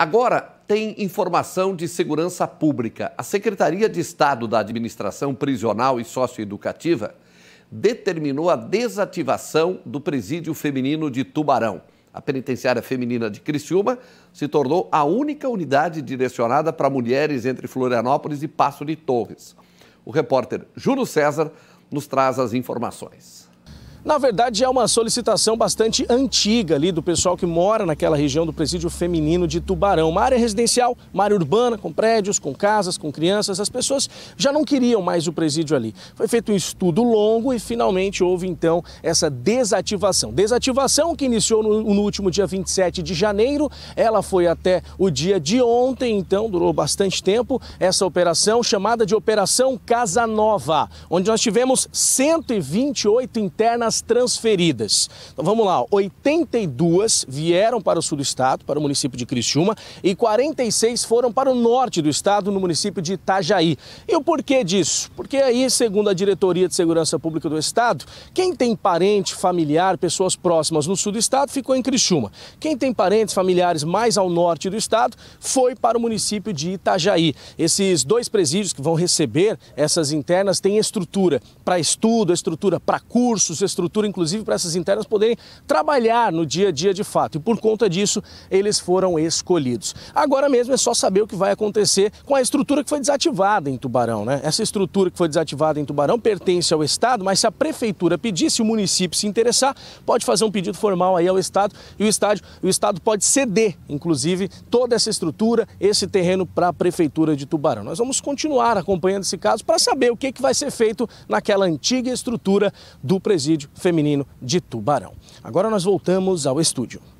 Agora, tem informação de segurança pública. A Secretaria de Estado da Administração Prisional e Socioeducativa determinou a desativação do presídio feminino de Tubarão. A penitenciária feminina de Criciúma se tornou a única unidade direcionada para mulheres entre Florianópolis e Passo de Torres. O repórter Júlio César nos traz as informações. Na verdade, é uma solicitação bastante antiga ali do pessoal que mora naquela região do presídio feminino de Tubarão. Uma área residencial, uma área urbana, com prédios, com casas, com crianças. As pessoas já não queriam mais o presídio ali. Foi feito um estudo longo e finalmente houve então essa desativação. Desativação que iniciou no, no último dia 27 de janeiro. Ela foi até o dia de ontem, então durou bastante tempo. Essa operação, chamada de Operação Casa Nova, onde nós tivemos 128 internas as transferidas. Então vamos lá, 82 vieram para o sul do estado, para o município de Criciúma, e 46 foram para o norte do estado, no município de Itajaí. E o porquê disso? Porque aí, segundo a Diretoria de Segurança Pública do Estado, quem tem parente, familiar, pessoas próximas no sul do estado ficou em Criciúma. Quem tem parentes, familiares mais ao norte do estado foi para o município de Itajaí. Esses dois presídios que vão receber essas internas têm estrutura para estudo, estrutura para cursos, estrutura estrutura, inclusive para essas internas poderem trabalhar no dia a dia de fato. E por conta disso, eles foram escolhidos. Agora mesmo é só saber o que vai acontecer com a estrutura que foi desativada em Tubarão. Né? Essa estrutura que foi desativada em Tubarão pertence ao Estado, mas se a prefeitura pedir, se o município se interessar, pode fazer um pedido formal aí ao Estado e o, estádio, o Estado pode ceder, inclusive, toda essa estrutura, esse terreno para a prefeitura de Tubarão. Nós vamos continuar acompanhando esse caso para saber o que, que vai ser feito naquela antiga estrutura do presídio feminino de Tubarão. Agora nós voltamos ao estúdio.